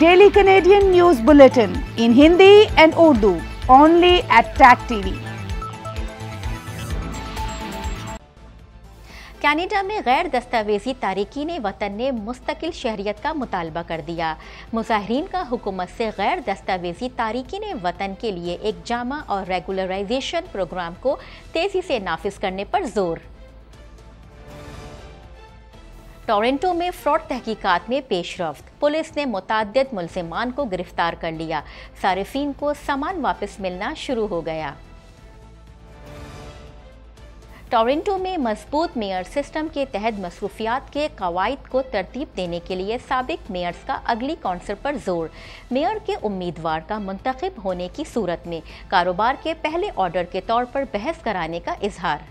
Daily Canadian news bulletin in Hindi and Urdu only at Tag TV Canada में गैर दस्तावेजी तारकिन वतन ने मुस्तकिल शहरीत का मुतालबा कर दिया मुजाहरीन का हुकूमत से गैर दस्तावेजी तारकिन वतन के लिए एक जामा और रेगुलराइजेशन प्रोग्राम को तेज़ी से नाफिज करने पर जोर टोरंटो में फ्रॉड तहकीकात में पेशरफ्त पुलिस ने मुतद मुलजमान को गिरफ्तार कर लिया सार्फिन को सामान वापस मिलना शुरू हो गया टोरंटो में मजबूत मेयर सिस्टम के तहत मसरूफियात के कवायद को तरतीब देने के लिए सबक मेयर्स का अगली कॉन्सर्ट पर जोर मेयर के उम्मीदवार का मंतखब होने की सूरत में कारोबार के पहले ऑर्डर के तौर पर बहस कराने का इजहार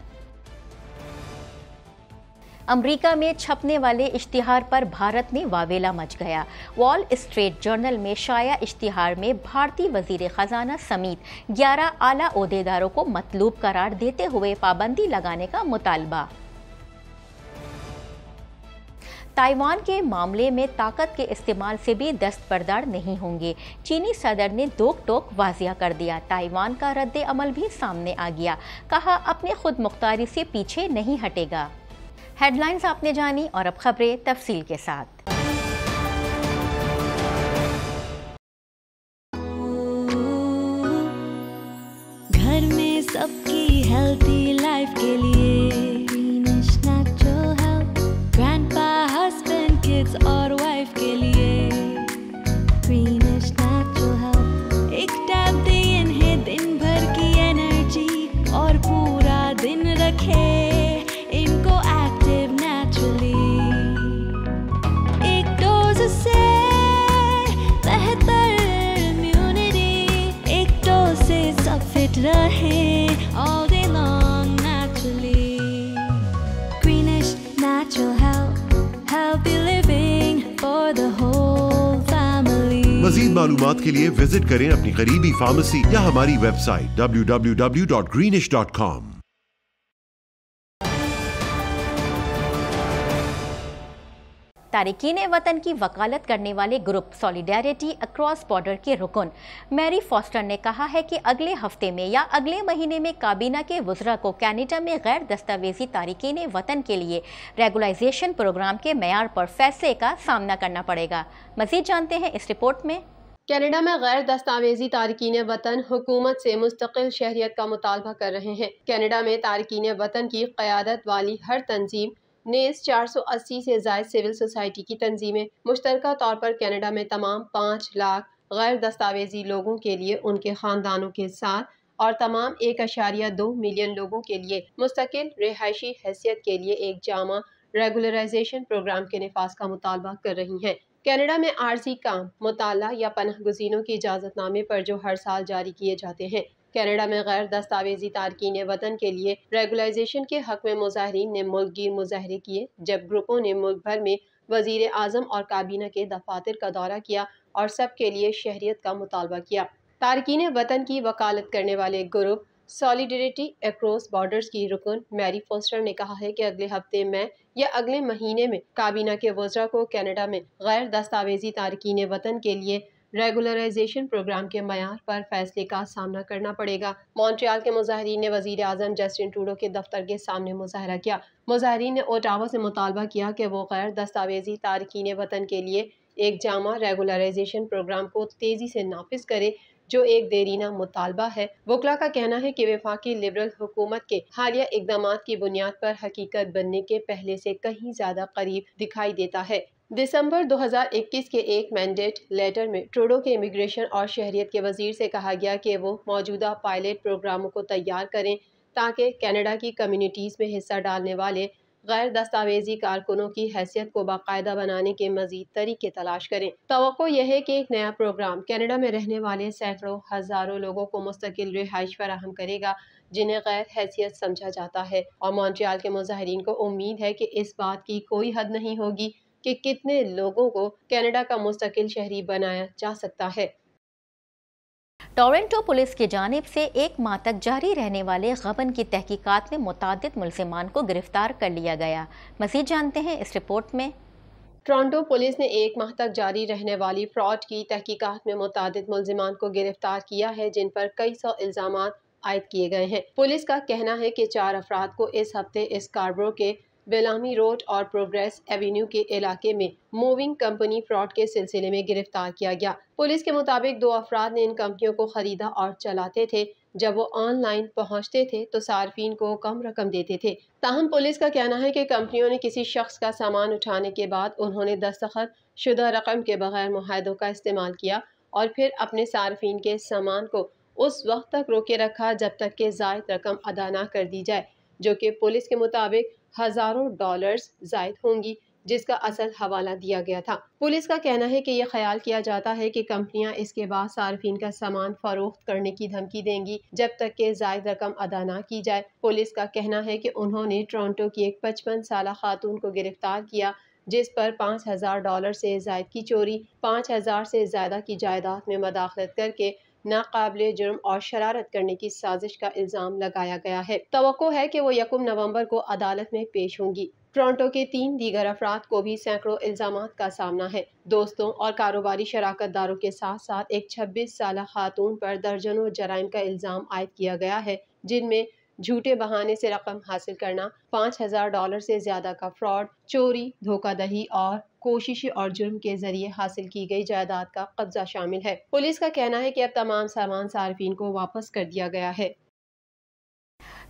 अमेरिका में छपने वाले इश्तिहार पर भारत में वावेला मच गया वॉल स्ट्रीट जर्नल में शाया इश्तिहार में भारतीय वजीर ख़जाना समेत 11 आला अहदेदारों को मतलूब करार देते हुए पाबंदी लगाने का मुतालबा ताइवान के मामले में ताकत के इस्तेमाल से भी दस्तबरदार नहीं होंगे चीनी सदर ने दोक टोक वाजिया कर दिया ताइवान का रद्द अमल भी सामने आ गया कहा अपने खुद मुख्तारी से पीछे नहीं हटेगा हेडलाइंस आपने जानी और अब खबरें तफसील के साथ घर में सबकी हेल्थी लाइफ के लिए हस्बैंड और वाइफ के लिए दिन भर की एनर्जी और पूरा दिन रहे all day long naturally. Greenish natural help, healthy living for the whole family. मजीद मालूम के लिए विजिट करें अपनी करीबी फार्मेसी या हमारी वेबसाइट www.greenish.com. तारकिन वतन की वकालत करने वाले ग्रुप सॉलिडेरिटी अक्रॉस बॉर्डर के रुकन मैरी फॉस्टर ने कहा है कि अगले हफ्ते में या अगले महीने में काबीना के वज्रा को कैनेडा में गैर दस्तावेजी तारकिन वतन के लिए रेगुलाइजेशन प्रोग्राम के मैार पर फैसले का सामना करना पड़ेगा मजीद जानते हैं इस रिपोर्ट में कैनेडा में गैर दस्तावेजी तारकिन वतन हुकूमत से मुस्तकिल शहरीत का मुतालबा कर रहे हैं कैनेडा में तारकिन वतन की क़्यादत वाली हर तंजीम नेस इस 480 से जायद सिविल सोसाइटी की तंजीमें मुश्तर तौर पर कनाडा में तमाम पाँच लाख गैर दस्तावेजी लोगों के लिए उनके ख़ानदानों के साथ और तमाम एक अशारिया दो मिलियन लोगों के लिए मुस्तकिल रिहायशी हैसियत के लिए एक जामा रेगुलराइजेशन प्रोग्राम के नफाज का मुतालबा कर रही हैं कनाडा में आर्जी काम मुताला या पनह गुजीनों की इजाज़तनामे पर जो हर साल जारी किए जाते हैं कैनेडा में गैर दस्तावेजी तारकिन वतन के लिए रेगुलाइजेशन के हक में मुजाहरीन ने मुल्कगीर मुजाहरे किए जब ग्रुपों ने मुल्क भर में वजीर अजम और काबीना के दफातर का दौरा किया और सब के लिए शहरीत का मुतालबा किया तारकिन वतन की वकालत करने वाले ग्रुप सॉलिडरिटी एक्रॉस बॉर्डर्स की रुकन मैरी फोस्टर ने कहा है कि अगले हफ्ते में या अगले महीने में काबीना के वज्रा को कनाडा में गैर दस्तावेजी तारकिन वतन के लिए रेगुलराइजेशन प्रोग्राम के मैार पर फैसले का सामना करना पड़ेगा मॉन्ट्रियाल के मुजाहरीन ने वजीर अजम जस्टिन टूडो के दफ्तर के सामने मुजाहरा किया मुजाहरीन ने ओटावा से मुतालबा किया कि वो गैर दस्तावेजी तारकिन वतन के लिए एक जामा रेगुलराइजेशन प्रोग्राम को तेज़ी से नाफिज करे जो एक देरीना मुतालबा है वकला का कहना है कि वफाकी लिबरल हुकूमत के हालिया इकदाम की बुनियाद पर हकीकत बनने के पहले से कहीं ज़्यादा करीब दिखाई देता है दिसंबर 2021 के एक मैंडेट लेटर में ट्रोडो के इमिग्रेशन और शहरीत के वजीर से कहा गया कि वो मौजूदा पायलट प्रोग्रामों को तैयार करें ताकि कनाडा की कम्युनिटीज़ में हिस्सा डालने वाले गैर दस्तावेजी कारकुनों की हैसियत को बाकायदा बनाने के मजीद तरीके तलाश करें तो यह है कि एक नया प्रोग्राम कनाडा में रहने वाले सैकड़ों हज़ारों लोगों को मुस्तकिल रिहाइश फराहम करेगा जिन्हें गैर हैसियत समझा जाता है और मॉन्ट्रियाल के मुजाहरीन को उम्मीद है कि इस बात की कोई हद नहीं होगी कि कितने लोगों को कनाडा का मुस्तकिल शहरी बनाया जा सकता है टोरंटो पुलिस की जानब से एक माह तक जारी रहने वाले गबन की तहकीकात में मुतद मुलजमान को गिरफ्तार कर लिया गया मजीद जानते हैं इस रिपोर्ट में टोरंटो पुलिस ने एक माह तक जारी रहने वाली फ्रॉड की तहकीकात में मुतद मुलजमान को गिरफ्तार किया है जिन पर कई सौ इल्ज़ाम आयद किए गए हैं पुलिस का कहना है कि चार अफराद को इस हफ्ते इस कार्बो के बेलामी रोड और प्रोग्रेस एवेन्यू के इलाके में मूविंग कंपनी फ्रॉड के सिलसिले में गिरफ्तार किया गया पुलिस के मुताबिक दो अफराद ने इन कंपनियों को खरीदा और चलाते थे जब वो ऑनलाइन पहुंचते थे तो सार्फिन को कम रकम देते थे ताहम पुलिस का कहना है कि कंपनियों ने किसी शख्स का सामान उठाने के बाद उन्होंने दस्तखत शुदा रकम के बगैर माहों का इस्तेमाल किया और फिर अपने सार्फिन के सामान को उस वक्त तक रोके रखा जब तक के जायद रकम अदा ना कर दी जाए जो कि पुलिस के मुताबिक हजारों डॉलर्स जायद होंगी जिसका असल हवाला दिया गया था पुलिस का कहना है कि यह ख्याल किया जाता है कि कंपनियां इसके बाद सार्फिन का सामान फरोख्त करने की धमकी देंगी जब तक के जायद रकम अदा न की जाए पुलिस का कहना है कि उन्होंने टोरंटो की एक पचपन साल खातून को गिरफ्तार किया जिस पर पाँच हज़ार डॉलर से जायद की चोरी पाँच हज़ार से ज़्यादा की जायदाद में मदाखलत करके नाकबिल जुर्म और शरारत करने की साजिश का इल्ज़ाम लगाया गया है तो है कि वो यकम नवंबर को अदालत में पेश होंगी टोरंटो के तीन दीगर अफराद को भी सैकड़ों इल्ज़ाम का सामना है दोस्तों और कारोबारी शराकत दारों के साथ साथ एक छब्बीस साल खातून पर दर्जनों जराइम का इल्ज़ाम आयद किया गया है जिनमें झूठे बहाने से रकम हासिल करना पाँच हजार डॉलर से ज्यादा का फ्रॉड चोरी दही और कोशिश और जुर्म के जरिए हासिल की गई जायदाद का कब्जा शामिल है पुलिस का कहना है कि अब तमाम सामान सार्फिन को वापस कर दिया गया है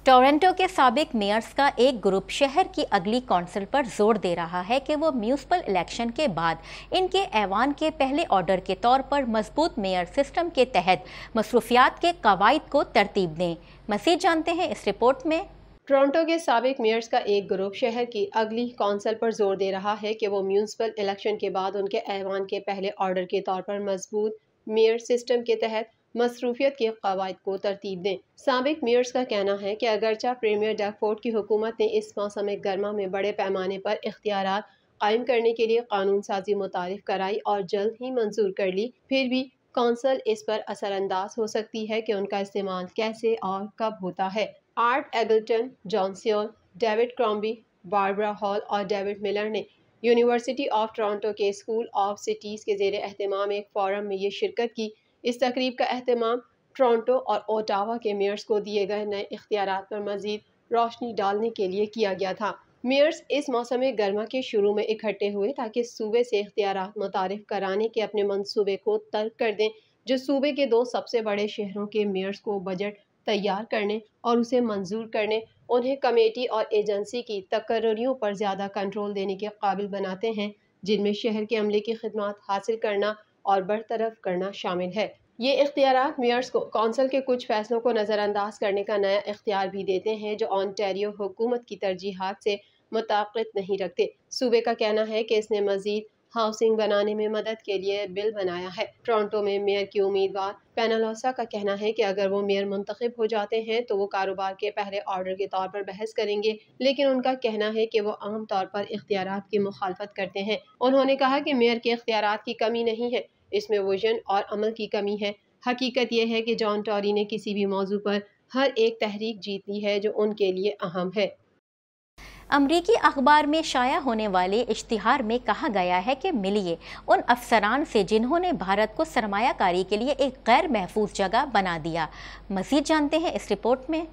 टोरंटो के सबक मेयर्स का एक ग्रुप शहर की अगली काउंसिल पर जोर दे रहा है कि वो म्यूनसिपल इलेक्शन के बाद इनके ऐवान के पहले ऑर्डर के तौर पर मजबूत मेयर सिस्टम के तहत मसरूफियात के कवायद को तरतीब दें मसीद जानते हैं इस रिपोर्ट में टोरंटो के सबक मेयर्स का एक ग्रुप शहर की अगली काउंसिल पर जोर दे रहा है कि वो म्यूनसिपल इलेक्शन के बाद उनके ऐवान के पहले ऑर्डर के तौर पर मजबूत मेयर सिस्टम के तहत मसरूफियत के कवायद को तरतीब दें सबक मेयर्स का कहना है कि अगरचा प्रीमियर डैकफोर्ड की हुकूमत ने इस मौसम गर्मा में बड़े पैमाने पर इख्तियार कायम करने के लिए कानून साजी मुतारफ कराई और जल्द ही मंजूर कर ली फिर भी कौंसल इस पर असरअंदाज हो सकती है कि उनका इस्तेमाल कैसे और कब होता है Art Eggleton John Sewell David Crombie Barbara Hall और डेविड मिलर ने यूनिवर्सिटी ऑफ टोरंटो के स्कूल ऑफ सिटीज़ के जेर अहतमाम एक फोरम में ये शिरकत की इस तकरीब का अहतमाम टोरंटो और ओटावा के मेयर्स को दिए गए नए इख्तियार पर मजीद रोशनी डालने के लिए किया गया था मेयर्स इस मौसम गर्मा के शुरू में इकट्ठे हुए ताकि सूबे से इख्तियार मुतारफ कराने के अपने मनसूबे को तर्क कर दें जो सूबे के दो सबसे बड़े शहरों के मेयर्स को बजट तैयार करने और उसे मंजूर करने उन्हें कमेटी और एजेंसी की तकर्रियों पर ज़्यादा कंट्रोल देने के काबिल बनाते हैं जिनमें शहर के अमले की खदमात हासिल करना और बरतरफ करना शामिल है ये इख्तियार मेयर्स को कौंसिल के कुछ फैसलों को नज़रअंदाज करने का नया इख्तियार भी देते हैं जो ऑनटेरियो हुकूमत की तरजीहत से मुताक़त नहीं रखते सूबे का कहना है कि इसने मजीद हाउसिंग बनाने में मदद के लिए बिल बनाया है टोरंटो में मेयर की उम्मीदवार पेनालोसा का कहना है कि अगर वो मेयर मुंतखब हो जाते हैं तो वो कारोबार के पहले ऑर्डर के तौर पर बहस करेंगे लेकिन उनका कहना है कि वो आम तौर पर इख्तियार की मुखालफत करते हैं उन्होंने कहा कि मेयर के इख्तियार की कमी नहीं है इसमें विजन और अमल की कमी है हकीकत यह है कि जॉन टॉरी ने किसी भी मौजू पर हर एक तहरीक जीत ली है जो उनके लिए अहम है अमरीकी अखबार में शाया होने वाले इश्तिहार में कहा गया है कि मिलिए उन अफसरान से जिन्होंने भारत को सरमाकारी के लिए एक गैर महफूज जगह बना दिया मजीद जानते हैं इस रिपोर्ट में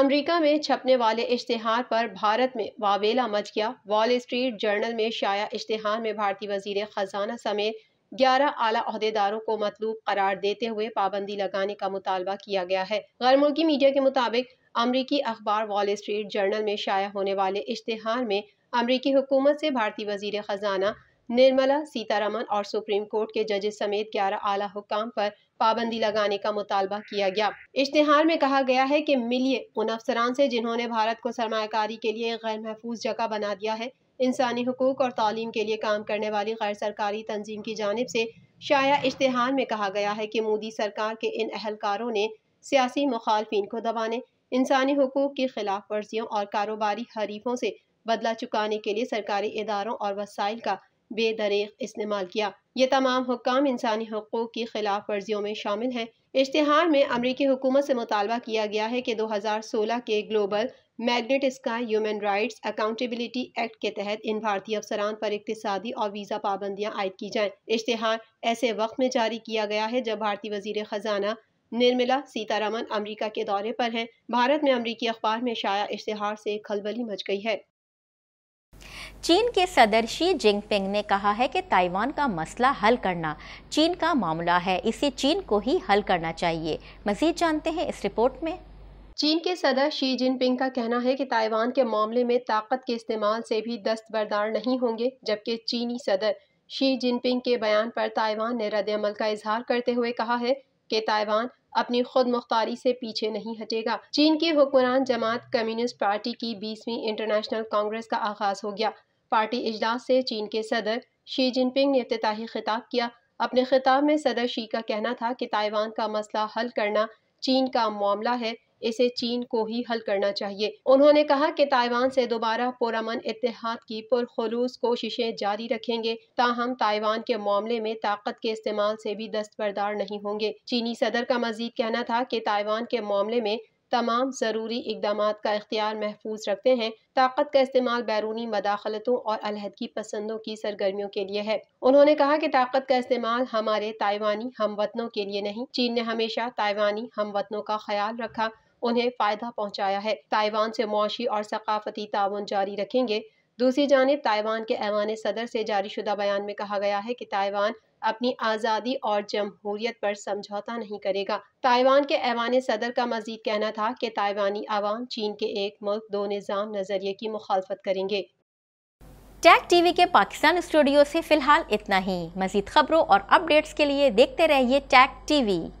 अमेरिका में छपने वाले इश्तिहार पर भारत में वावेला मच गया वॉल स्ट्रीट जर्नल में शाया इश्तिहार में भारतीय वजीर खजाना समेत ग्यारह आला अहदेदारों को मतलूब करार देते हुए पाबंदी लगाने का मुतालबा किया गया है गैर मुल्की मीडिया के मुताबिक अमरीकी अखबार वॉल स्ट्रीट जर्नल में शाया होने वाले इश्तहार में अमरीकी हुकूमत से भारतीय वजीर ख़जाना निर्मला सीतारमन और सुप्रीम कोर्ट के जजेस समेत ग्यारह आला हुकाम पर पाबंदी लगाने का मुतालबा किया गया इश्तहार में कहा गया है कि मिलिए उन अफसरान से जिन्होंने भारत को सरमाकारी के लिए गैर महफूज जगह बना दिया है इंसानी हकूक और तालीम के लिए काम करने वाली गैर सरकारी तंजीम की जानब से शाया इश्तहार में कहा गया है कि मोदी सरकार के इन अहलकारों ने सियासी मुखालफी को दबाने इंसानी हकूक़ की खिलाफ वर्जियों और कारोबारी हरीफों से बदला चुकाने के लिए सरकारी इदारों और वसाइल का बेदरेख इस्तेमाल किया ये तमाम हुक्म इंसानी हकूक़ की खिलाफ वर्जियों में शामिल हैं इश्तहार में अमरीकी हुकूमत से मुतालबा किया गया है कि सोलह के Global Magnitsky Human Rights Accountability Act के तहत इन भारतीय अफसरान पर इकतदी और वीज़ा पाबंदियाँ आयद की जाएँ इश्तहार ऐसे वक्त में जारी किया गया है जब भारतीय वजीर ख़जाना निर्मला सीतारामन अमरीका के दौरे पर हैं भारत में अमरीकी अखबार में शाया इश्तहार से खलबली मच गई है चीन के सदर शी जिनपिंग ने कहा है कि ताइवान का मसला हल करना चीन का मामला है इसे चीन को ही हल करना चाहिए मजीद जानते हैं इस रिपोर्ट में चीन के सदर शी जिनपिंग का कहना है कि ताइवान के मामले में ताकत के इस्तेमाल से भी दस्तबरदार नहीं होंगे जबकि चीनी सदर शी जिनपिंग के बयान पर ताइवान ने रद्द अमल का इजहार करते हुए कहा है कि ताइवान अपनी खुद मुख्तारी से पीछे नहीं हटेगा चीन की हुक्मरान जमात कम्युनिस्ट पार्टी की बीसवीं इंटरनेशनल कांग्रेस का आगाज हो गया पार्टी इजलास से चीन के सदर शी जिनपिंग ने अफ्ताही खिताब किया अपने खिताब में सदर शी का कहना था कि ताइवान का मसला हल करना चीन का मामला है इसे चीन को ही हल करना चाहिए उन्होंने कहा कि ताइवान से दोबारा पुरमन इतिहाद की पुरखलूस कोशिशें जारी रखेंगे ताहम ताइवान के मामले में ताकत के इस्तेमाल से भी दस्तबरदार नहीं होंगे चीनी सदर का मजीद कहना था कि ताइवान के मामले में तमाम ज़रूरी इकदाम का इख्तियार महफूज रखते हैं ताकत का इस्तेमाल बैरूनी मदाखलतों और अलहदगी पसंदों की सरगर्मियों के लिए है उन्होंने कहा कि ताकत का इस्तेमाल हमारे ताइवानी हम वतनों के लिए नहीं चीन ने हमेशा ताइवानी हम वतनों का ख्याल रखा उन्हें फ़ायदा पहुँचाया है ताइवान से मुआशी और सकाफती ताउन जारी रखेंगे दूसरी जानब ताइवान के ऐवान सदर से जारी शुदा बयान में कहा गया है कि ताइवान अपनी आज़ादी और जमहूरियत पर समझौता नहीं करेगा ताइवान के ऐवान सदर का मजीद कहना था कि ताइवानी आवाम चीन के एक मुल्क दो निज़ाम नज़रिए की मुखालफत करेंगे टैग टीवी के पाकिस्तान स्टूडियो से फिलहाल इतना ही मजीद खबरों और अपडेट्स के लिए देखते रहिए टैग टीवी